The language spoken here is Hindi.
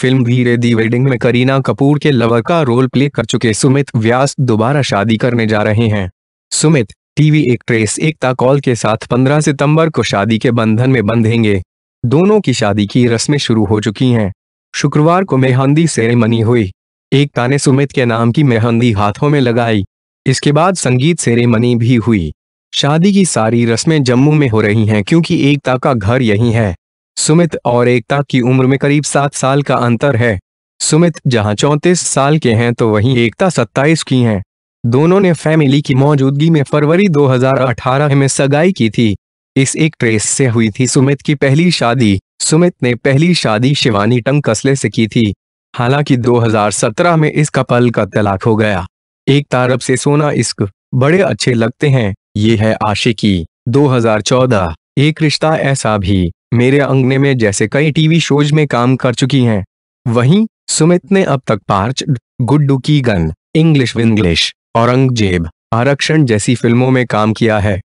फिल्म धीरे दी वेडिंग में करीना कपूर के लवर का रोल प्ले कर चुके सुमित व्यास दोबारा शादी करने जा रहे हैं सुमित टीवी एक्ट्रेस एकता कॉल के साथ 15 सितंबर को शादी के बंधन में बंधेंगे दोनों की शादी की रस्में शुरू हो चुकी हैं शुक्रवार को मेहंदी सेरेमनी हुई एकता ने सुमित के नाम की मेहंदी हाथों में लगाई इसके बाद संगीत सेरेमनी भी हुई शादी की सारी रस्में जम्मू में हो रही हैं क्योंकि एकता का घर यही है सुमित और एकता की उम्र में करीब सात साल का अंतर है सुमित जहां चौंतीस साल के हैं तो वहीं एकता सत्ताईस की हैं दोनों ने फैमिली की मौजूदगी में फरवरी 2018 में सगाई की थी इस एक ट्रेस से हुई थी सुमित की पहली शादी सुमित ने पहली शादी शिवानी टंकसले से की थी हालांकि 2017 में इस कपल का तलाक हो गया एक तारब से सोना इश्क बड़े अच्छे लगते हैं ये है आशिकी दो एक रिश्ता ऐसा भी मेरे अंगने में जैसे कई टीवी शोज में काम कर चुकी हैं वहीं सुमित ने अब तक पार्च गुड्डू की गन इंग्लिश विंग्लिश औरंगजेब आरक्षण जैसी फिल्मों में काम किया है